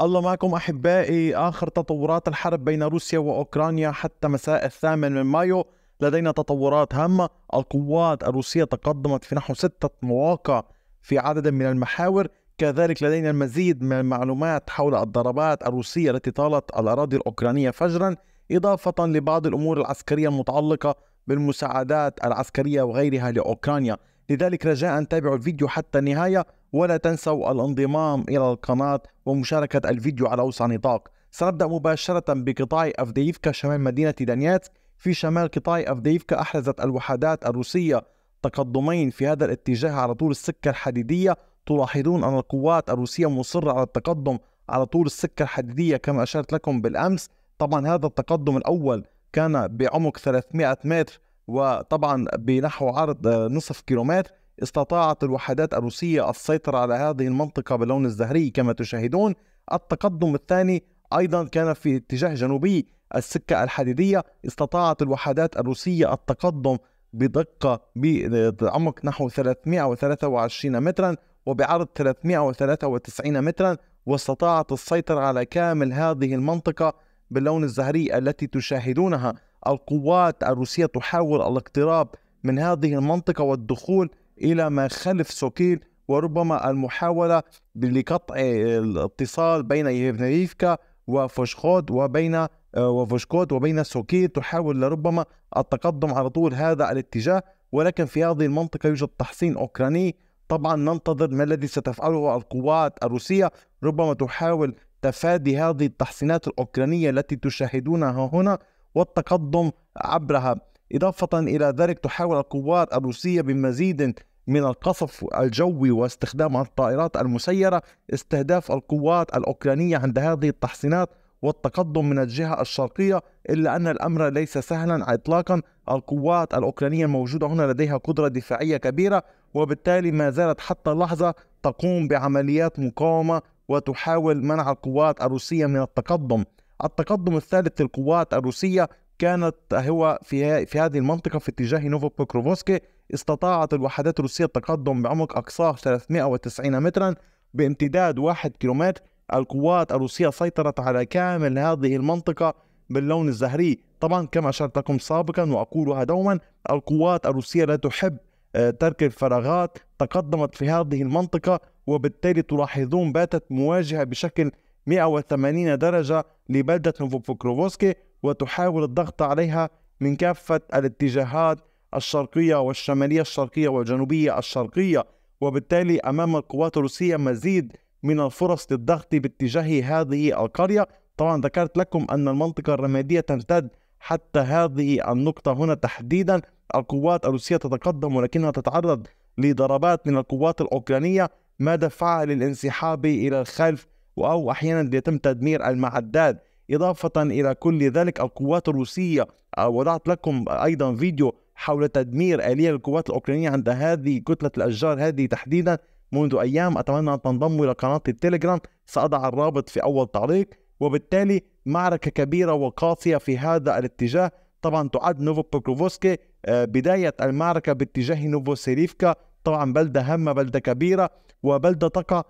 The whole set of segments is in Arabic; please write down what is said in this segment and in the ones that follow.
الله معكم احبائي اخر تطورات الحرب بين روسيا واوكرانيا حتى مساء الثامن من مايو لدينا تطورات هامه القوات الروسيه تقدمت في نحو سته مواقع في عدد من المحاور كذلك لدينا المزيد من المعلومات حول الضربات الروسيه التي طالت الاراضي الاوكرانيه فجرا اضافه لبعض الامور العسكريه المتعلقه بالمساعدات العسكريه وغيرها لاوكرانيا لذلك رجاء تابعوا الفيديو حتى النهايه ولا تنسوا الانضمام إلى القناة ومشاركة الفيديو على أوسع نطاق سنبدأ مباشرة بقطاع أفدييفكا شمال مدينة دانياتسك في شمال قطاع أفدييفكا أحرزت الوحدات الروسية تقدمين في هذا الاتجاه على طول السكة الحديدية تلاحظون أن القوات الروسية مصرة على التقدم على طول السكة الحديدية كما أشرت لكم بالأمس طبعا هذا التقدم الأول كان بعمق 300 متر وطبعا بنحو عرض نصف كيلومتر استطاعت الوحدات الروسية السيطرة على هذه المنطقة باللون الزهري كما تشاهدون التقدم الثاني أيضا كان في اتجاه جنوبي السكة الحديدية استطاعت الوحدات الروسية التقدم بدقة بعمق نحو 323 مترا وبعرض 393 مترا واستطاعت السيطرة على كامل هذه المنطقة باللون الزهري التي تشاهدونها القوات الروسية تحاول الاقتراب من هذه المنطقة والدخول إلى ما خلف سوكيل وربما المحاولة لقطع آه، الاتصال بين يفنريفكا وفوشخوت وبين آه، وفوشكوت وبين سوكيل تحاول لربما التقدم على طول هذا الاتجاه ولكن في هذه المنطقة يوجد تحصين أوكراني طبعا ننتظر ما الذي ستفعله القوات الروسية ربما تحاول تفادي هذه التحصينات الأوكرانية التي تشاهدونها هنا والتقدم عبرها إضافة إلى ذلك تحاول القوات الروسية بمزيد من القصف الجوي واستخدام الطائرات المسيرة استهداف القوات الأوكرانية عند هذه التحصينات والتقدم من الجهة الشرقية إلا أن الأمر ليس سهلا إطلاقا القوات الأوكرانية الموجودة هنا لديها قدرة دفاعية كبيرة وبالتالي ما زالت حتى اللحظة تقوم بعمليات مقاومة وتحاول منع القوات الروسية من التقدم التقدم الثالث للقوات الروسية كانت هو في في هذه المنطقة في اتجاه نوفو بوكروفسكي استطاعت الوحدات الروسية التقدم بعمق أقصاه 390 مترا بامتداد 1 كيلومتر القوات الروسية سيطرت على كامل هذه المنطقة باللون الزهري طبعا كما أشرت لكم سابقا وأقولها دوما القوات الروسية لا تحب آه، ترك الفراغات تقدمت في هذه المنطقة وبالتالي تلاحظون باتت مواجهة بشكل 180 درجة لبلدة نوفوكروفسكي وتحاول الضغط عليها من كافة الاتجاهات الشرقية والشمالية الشرقية والجنوبية الشرقية وبالتالي أمام القوات الروسية مزيد من الفرص للضغط باتجاه هذه القرية طبعا ذكرت لكم أن المنطقة الرمادية تمتد حتى هذه النقطة هنا تحديدا القوات الروسية تتقدم ولكنها تتعرض لضربات من القوات الأوكرانية ما دفعها للانسحاب إلى الخلف أو أحيانا يتم تدمير المعدات إضافة إلى كل ذلك القوات الروسية آه، وضعت لكم أيضا فيديو حول تدمير آلية القوات الأوكرانية عند هذه كتلة الأشجار هذه تحديدا منذ أيام أتمنى أن تنضموا إلى قناة التليجرام سأضع الرابط في أول تعليق وبالتالي معركة كبيرة وقاسية في هذا الاتجاه طبعا تعد نوفو بوكروفسكي آه، بداية المعركة باتجاه نوفو سيريفكا طبعا بلدة هامة بلدة كبيرة وبلدة تقع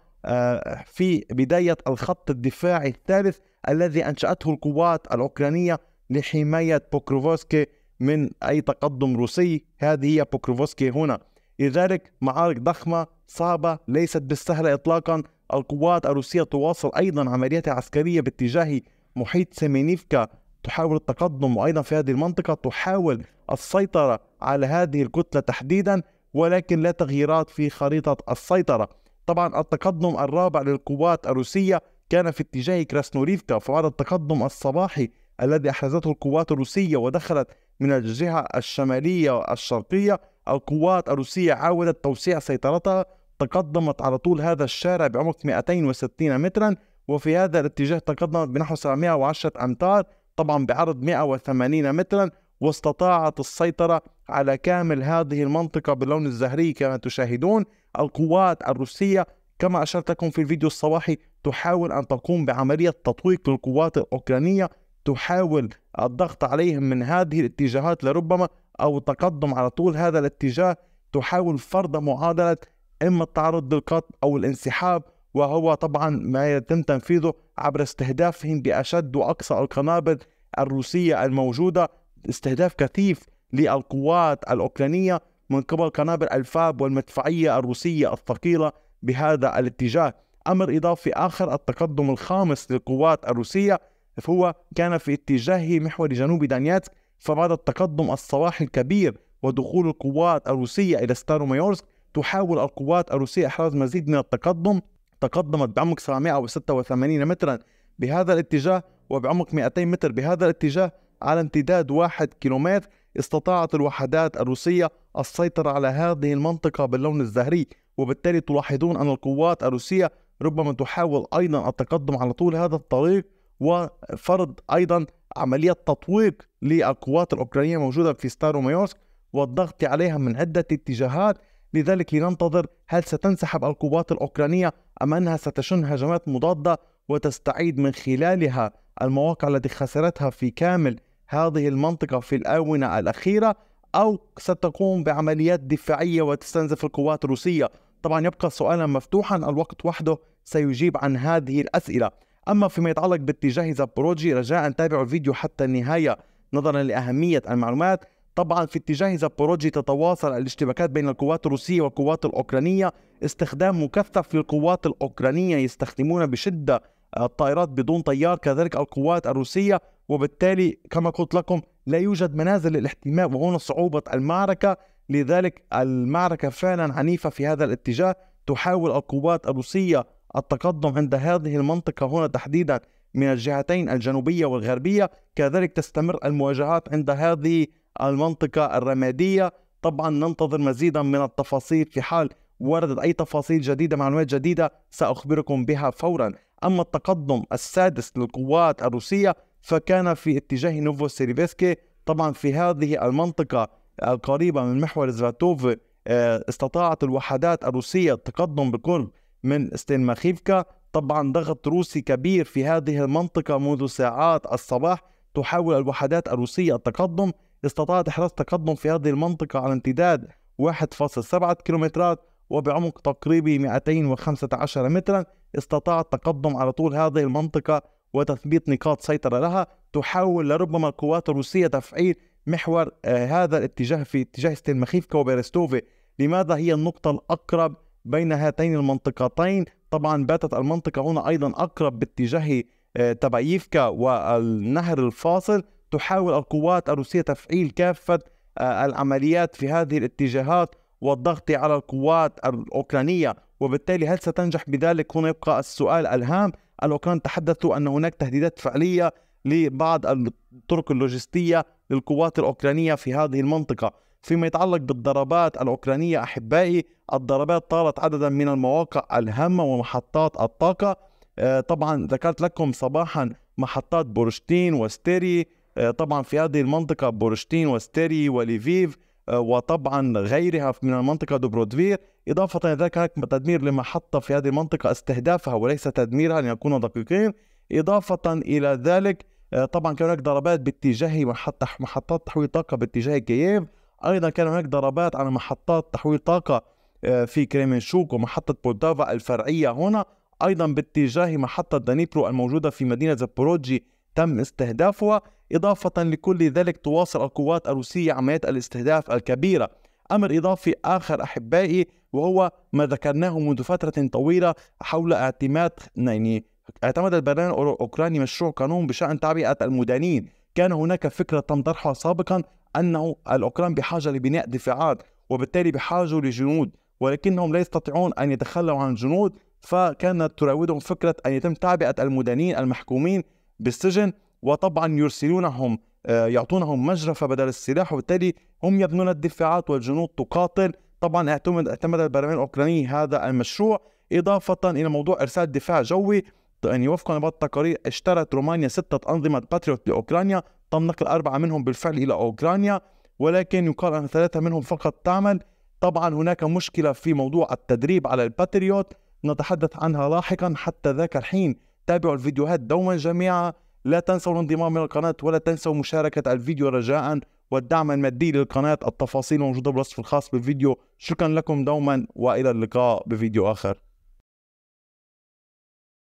في بداية الخط الدفاعي الثالث الذي أنشأته القوات الأوكرانية لحماية بوكروفسكي من أي تقدم روسي هذه هي بوكروفسكي هنا لذلك معارك ضخمة صعبة ليست بالسهلة إطلاقا القوات الروسية تواصل أيضا عملياتها العسكرية باتجاه محيط سيمينيفكا تحاول التقدم وأيضا في هذه المنطقة تحاول السيطرة على هذه الكتلة تحديدا ولكن لا تغييرات في خريطة السيطرة طبعا التقدم الرابع للقوات الروسية كان في اتجاه كراسنوريفكا فبعد التقدم الصباحي الذي أحرزته القوات الروسية ودخلت من الجهة الشمالية الشرقية القوات الروسية عاودت توسيع سيطرتها تقدمت على طول هذا الشارع بعمق 260 مترا وفي هذا الاتجاه تقدمت بنحو 710 أمتار طبعا بعرض 180 مترا واستطاعت السيطرة على كامل هذه المنطقة باللون الزهري كما تشاهدون القوات الروسية كما أشرت لكم في الفيديو الصباحي تحاول أن تقوم بعملية تطويق للقوات الأوكرانية تحاول الضغط عليهم من هذه الاتجاهات لربما أو التقدم على طول هذا الاتجاه تحاول فرض معادلة إما التعرض للقتل أو الانسحاب وهو طبعا ما يتم تنفيذه عبر استهدافهم بأشد وأقصى القنابل الروسية الموجودة استهداف كثيف للقوات الأوكرانية من قبل قنابل الفاب والمدفعية الروسية الثقيلة بهذا الاتجاه أمر إضافي آخر التقدم الخامس للقوات الروسية فهو كان في اتجاه محور جنوب دانياتسك فبعد التقدم الصباحي الكبير ودخول القوات الروسية إلى ستارومايورسك تحاول القوات الروسية إحراز مزيد من التقدم تقدمت بعمق 786 مترا بهذا الاتجاه وبعمق 200 متر بهذا الاتجاه على امتداد واحد كيلومتر استطاعت الوحدات الروسية السيطرة على هذه المنطقة باللون الزهري وبالتالي تلاحظون أن القوات الروسية ربما تحاول أيضا التقدم على طول هذا الطريق وفرض أيضا عملية تطويق للقوات الأوكرانية موجودة في ستارو ستاروميوسك والضغط عليها من عدة اتجاهات لذلك لننتظر هل ستنسحب القوات الأوكرانية أم أنها ستشن هجمات مضادة وتستعيد من خلالها المواقع التي خسرتها في كامل هذه المنطقة في الآونة الأخيرة أو ستقوم بعمليات دفاعية وتستنزف القوات الروسية طبعا يبقى سؤالا مفتوحا الوقت وحده سيجيب عن هذه الأسئلة أما فيما يتعلق باتجاه زابروجي رجاء تابعوا الفيديو حتى النهاية نظرا لأهمية المعلومات طبعا في اتجاه زابوروجي تتواصل الاشتباكات بين القوات الروسية والقوات الأوكرانية استخدام مكثف للقوات الأوكرانية يستخدمون بشدة آه، الطائرات بدون طيار كذلك القوات الروسية وبالتالي كما قلت لكم لا يوجد منازل للاحتماء وهنا صعوبة المعركة لذلك المعركة فعلا عنيفة في هذا الاتجاه تحاول القوات الروسية التقدم عند هذه المنطقة هنا تحديدا من الجهتين الجنوبية والغربية كذلك تستمر المواجهات عند هذه المنطقة الرمادية طبعا ننتظر مزيدا من التفاصيل في حال وردت أي تفاصيل جديدة معلومات جديدة سأخبركم بها فورا أما التقدم السادس للقوات الروسية فكان في اتجاه نوفو سيريفيسكي طبعا في هذه المنطقة القريبة من محور زراتوف آه، استطاعت الوحدات الروسية التقدم بقرب من ستينماخيفكا طبعا ضغط روسي كبير في هذه المنطقة منذ ساعات الصباح تحاول الوحدات الروسية التقدم استطاعت إحراز تقدم في هذه المنطقة على امتداد 1.7 كيلومترات وبعمق تقريبي 215 مترا استطاعت تقدم على طول هذه المنطقة وتثبيت نقاط سيطرة لها تحاول لربما القوات الروسية تفعيل محور آه، هذا الاتجاه في اتجاه ستيرمخيفكا وبيرستوفي لماذا هي النقطة الأقرب بين هاتين المنطقتين طبعا باتت المنطقة هنا أيضا أقرب باتجاه آه، تبايفكا والنهر الفاصل تحاول القوات الروسية تفعيل كافة آه، العمليات في هذه الاتجاهات والضغط على القوات الأوكرانية وبالتالي هل ستنجح بذلك هنا يبقى السؤال الهام الأوكران تحدثوا أن هناك تهديدات فعلية لبعض الطرق اللوجستية للقوات الأوكرانية في هذه المنطقة فيما يتعلق بالضربات الأوكرانية أحبائي الضربات طالت عددا من المواقع الهامة ومحطات الطاقة آه، طبعا ذكرت لكم صباحا محطات بورشتين وستيري آه، طبعا في هذه المنطقة بورشتين وستيري وليفيف وطبعا غيرها من المنطقة دوبرودفير إضافة إلى ذلك هناك تدمير لمحطة في هذه المنطقة استهدافها وليس تدميرها لنكون دقيقين إضافة إلى ذلك آه، طبعا كان هناك ضربات باتجاه محطة محطات تحويل طاقة باتجاه كييف أيضا كان هناك ضربات على محطات تحويل طاقة آه، في كريمنشوك ومحطة بولدافا الفرعية هنا أيضا باتجاه محطة دانيبرو الموجودة في مدينة زابوروجي تم استهدافها إضافة لكل ذلك تواصل القوات الروسية عمليات الاستهداف الكبيرة أمر إضافي آخر أحبائي وهو ما ذكرناه منذ فترة طويلة حول اعتماد يعني اعتمد البرلمان الأوكراني مشروع قانون بشأن تعبئة المدانين كان هناك فكرة تم طرحها سابقا أنه الأوكران بحاجة لبناء دفاعات وبالتالي بحاجة لجنود ولكنهم لا يستطيعون أن يتخلوا عن جنود فكانت تراودهم فكرة أن يتم تعبئة المدانين المحكومين بالسجن وطبعا يرسلونهم آه، يعطونهم مجرفة بدل السلاح وبالتالي هم يبنون الدفاعات والجنود تقاتل طبعا اعتمد اعتمد البرلمان الاوكراني هذا المشروع اضافه الى موضوع ارسال دفاع جوي يعني وفقا لبعض التقارير اشترت رومانيا ستة أنظمة باتريوت لأوكرانيا تم نقل أربعة منهم بالفعل إلى أوكرانيا ولكن يقال أن ثلاثة منهم فقط تعمل طبعا هناك مشكلة في موضوع التدريب على الباتريوت نتحدث عنها لاحقا حتى ذاك الحين تابعوا الفيديوهات دوما جميعا لا تنسوا الانضمام الى القناه ولا تنسوا مشاركه الفيديو رجاء والدعم المادي للقناه التفاصيل موجوده بالوصف الخاص بالفيديو شكرا لكم دوما والى اللقاء بفيديو اخر